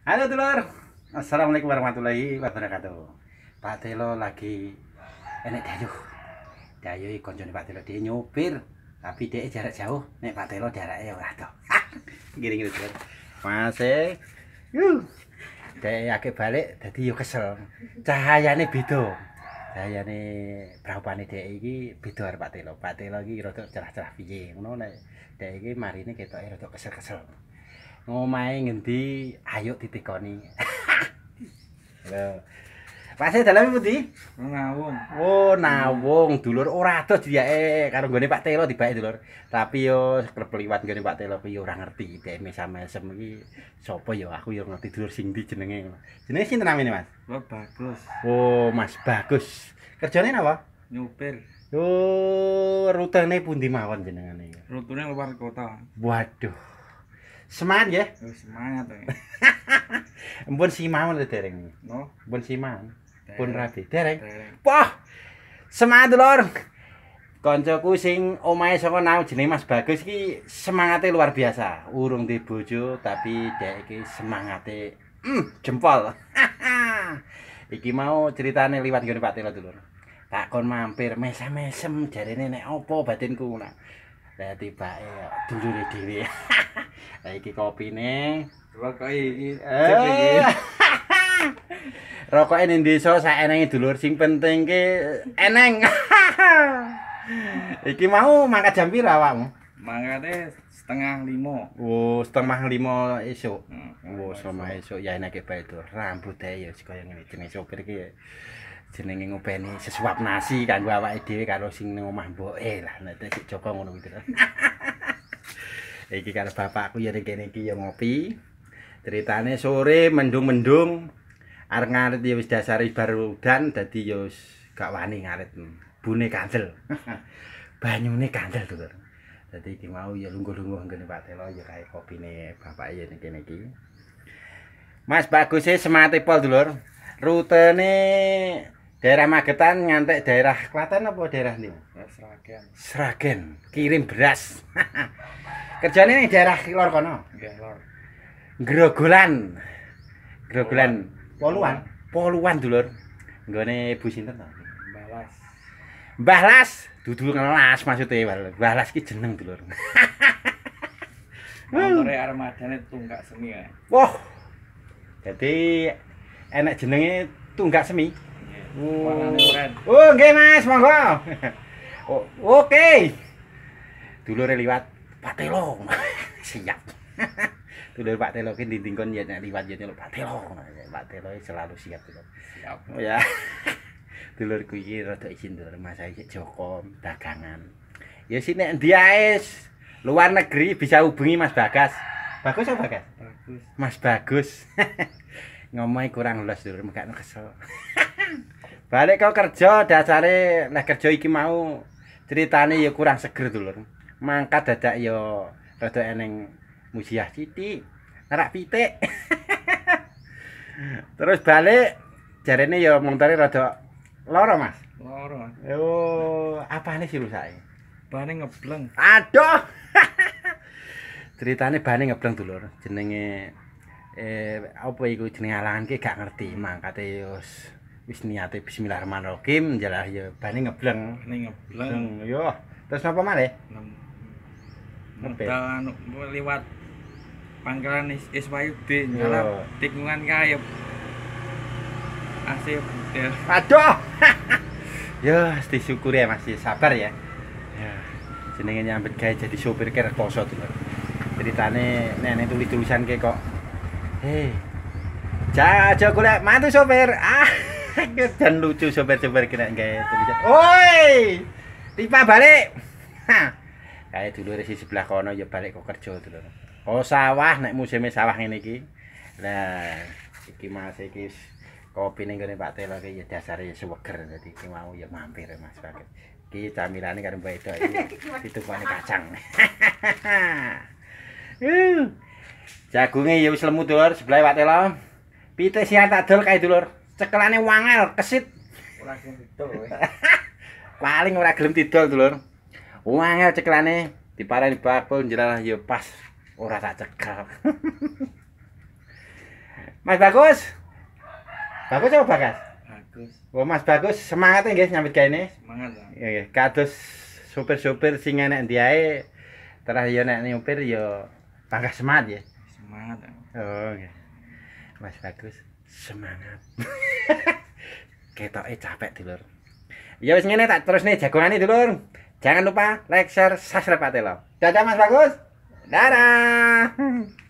Halo dulur Assalamualaikum warahmatullahi wabarakatuh Pak Telo lagi Enak dayuh Dayuh ikonjoni Pak Telo dia nyupir Tapi dia jarak jauh Nek Pak Telo jaraknya ya ah, Gini gini dulur Masih Dia akhir balik Jadi yuk kesel Cahayanya bedo Cahayanya Berapa nih dia ini Bedo Pak Telo Pak Telo ini rotok cerah-cerah Biji Nek dia ini mari ini kita rotok kesel-kesel ngomai ngendi ayo ditikoni pasti dalam ibu di ngawung oh nawung dulur ora tuh dia eh karung gini pak telo dibayar dulur tapi yo kerpeliwat gini pak telo yo orang ngerti dia mesam mesam lagi sopo yo aku yo ngerti dulur sing di jenenge jenenge sih nama mas oh, bagus oh mas bagus kerjanya apa nyupir Yo, rute ini pun dimawan jenengan Rute ini luar kota. Waduh, semangat ya semangat ya eh. pun si mau lah tereng no oh. pun si mau pun rapi tereng wah semangat lor koncoku sing omae soko nau jenis mas bagus ki semangatnya luar biasa urung di bojo tapi dek iki semangatnya hmm, jempol iki mau ceritanya liwat gini pak tino dulu tak kon mampir mesem mesem jari nenek opo batinku nah Lah tibake dulure dhewe. Lah iki kopine. Rokok iki. Eh. Rokoke ning desa sak enenge dulur sing penting ki eneng. iki mau mangkat jam pira awakmu? Mangkate setengah 5. Wo, oh, setengah 5 esuk. Wo, hmm, oh, sama esuk ya enake bae to. Rambut ae ya kaya ngene jenenge sopir ki. jenenge ngopeni sesuap nasi kanggo awake dhewe karo sing nang omah mboke eh lah nek nah, sik Joko ngono kuwi. Iki karo bapakku ya ning kene iki ya ngopi. Ceritane sore mendung-mendung areng ngarit ya wis dasar ibar udan dadi ya wis gak wani ngarit. Bune kandel. Banyune kandel to. Dadi iki mau ya lungguh-lungguh ngene Pak Telo ya kae kopine bapak ya ning kene iki. Mas bagus e smate pol dulur. Rutene daerah Magetan ngantek daerah Klaten apa daerah ini? Sragen. Sragen, kirim beras. Kerjane ini daerah Kilor kono? Nggih, Lor. Grogolan. Grogolan. Poluan. Poluan dulur. Nggone Ibu sinten to? Mbah Las. Mbah Las, dudu ngelas maksud e, Mbah Las ki jeneng dulur. Motore armadane tunggak semi. Wah. Jadi enak jenenge tunggak semi. Warnane oranye. Oh, nggih Mas, monggo. Oke. Dulure liwat Pak Telo. Siap. Dulur Pak Telo ki ndinding kon yen liwat yen Pak Telo. Pak Telo selalu siap Siap. Oh, ya. Dulur ku iki rada izin dulur Mas iki Joko dagangan. Ya sih nek ndi luar negeri bisa hubungi Mas Bagas. Bagus apa Bagas? Bagus. Mas Bagus. Ngomongnya kurang lulus dulur, mekak kesel. balik kau kerja dasare nek kerja iki mau critane ya kurang seger dulur mangkat dadak ya rada eneng mujiah siti ngerak pitik terus balik jarene ya montare rada loro mas loro yo apa nih sih rusak bane ngebleng aduh ceritane bane ngebleng dulur jenenge eh apa iku jenenge alangan gak ngerti mangkate yo wis niate bismillahirrahmanirrahim jalah ya bani ngebleng ning ngebleng yo terus napa maneh ngebleng anu, liwat pangkalan is Iswayudi tikungan kayep asih butel aduh ya disyukuri ya masih ya, sabar ya ya jenenge nyambet gawe jadi sopir kerek poso tuh ceritane nenek tulis tulisan kek kok hei jago kulek mantu sopir ah dan lucu sobat sobat kena kayak tulisan woi tipa balik kayak dulu resi sebelah kono ya balik kok kerja dulur oh sawah naik musim sawah ini ki lah iki masih iki kopi nih gini pak telo ya dasar ya seweger jadi iki mau ya mampir mas pak ki camilan ini karena itu itu panik kacang uh. jagungnya ya wis lemu dulur sebelah pak telo pite siang tak dulur kayak dulur cekelane wangel kesit ora gelem didol paling ora gelem didol dulur wangel cekelane diparani bakul njelalah ya pas ora tak cekel Mas Bagus Bagus apa Bagas? Bagus oh, Mas Bagus semangat nih ya, guys nyambut kayak ini Semangat lah iya, iya kados sopir-sopir sing enak diae terus yo ya nek nyopir yo ya tangkah semangat ya semangat oh okay. Iya. mas bagus semangat Ketoke capek dulur. Ya wis ngene tak terus nih jagongane dulur. Jangan lupa like, share, subscribe Dadah Mas Bagus. Dadah.